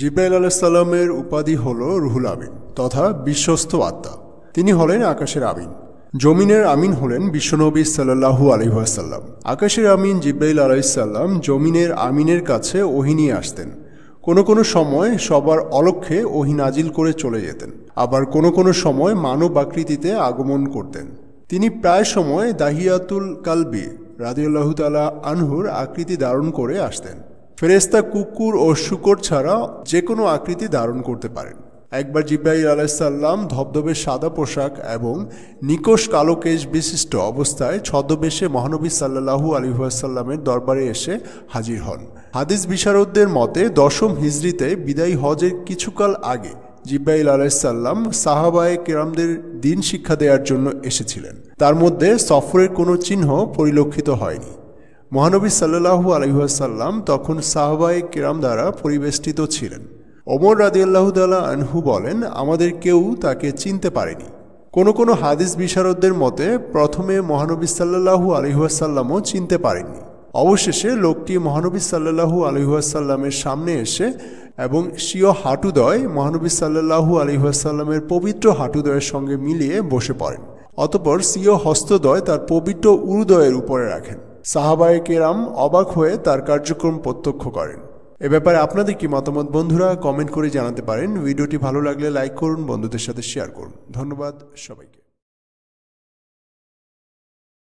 জিব্রাইল আলাহিসাল্লামের উপাধি হল রুহুল আমিন তথা বিশ্বস্ত আত্মা তিনি হলেন আকাশের আমিন জমিনের আমিন হলেন বিশ্বনবী সাল্লাহু আলহাসাল্লাম আকাশের আমিন জিব্রাইল আলাইসাল্লাম জমিনের আমিনের কাছে ওহি নিয়ে আসতেন কোনো কোনো সময় সবার অলক্ষে ওহি নাজিল করে চলে যেতেন আবার কোনো কোনো সময় মানব আকৃতিতে আগমন করতেন তিনি প্রায় সময় দাহিয়াতুল কালবি রাজিউল্লাহ তালা আনহুর আকৃতি ধারণ করে আসতেন ফেরেস্তা কুকুর ও শুকর ছাড়া যে কোনো আকৃতি ধারণ করতে পারেন একবার জিব্রাইল আলাইসাল্লাম ধবধবে সাদা পোশাক এবং নিকোষ কালো কেশ বিশিষ্ট অবস্থায় ছদ্মবেশে মহানবী সাল্লাহু আলিহাসাল্লামের দরবারে এসে হাজির হন হাদিস বিশারদদের মতে দশম হিজড়িতে বিদায়ী হজের কিছুকাল আগে জিব্রাইল আলাইসাল্লাম সাহাবায়ে কেরামদের দিন শিক্ষা দেওয়ার জন্য এসেছিলেন তার মধ্যে সফরের কোনো চিহ্ন পরিলক্ষিত হয়নি মহানবী সাল্লু আলহাসাল্লাম তখন সাহবাই কেরাম দ্বারা পরিবেষ্টিত ছিলেন ওমর রাদিয়াল্লাহ তাল্লাহ আনহু বলেন আমাদের কেউ তাকে চিনতে পারেনি কোনো কোনো হাদিস বিশারদদের মতে প্রথমে মহানবী সাল্লু আলহাসাল্লামও চিনতে পারেননি অবশেষে লোকটি মহানবী সাল্লু আলহাসাল্লামের সামনে এসে এবং স্বীয় হাঁটুদয় মহানবী সাল্লু আলহাসাল্লামের পবিত্র হাঁটুদয়ের সঙ্গে মিলিয়ে বসে পড়েন অতপর স্বীয় হস্তদয় তার পবিত্র উরুদয়ের উপরে রাখেন সাহাবায় কেরাম অবাক হয়ে তার কার্যক্রম প্রত্যক্ষ করেন এ ব্যাপারে আপনাদের কি মতামত বন্ধুরা কমেন্ট করে জানাতে পারেন ভিডিওটি ভালো লাগলে লাইক করুন বন্ধুদের সাথে শেয়ার করুন ধন্যবাদ সবাইকে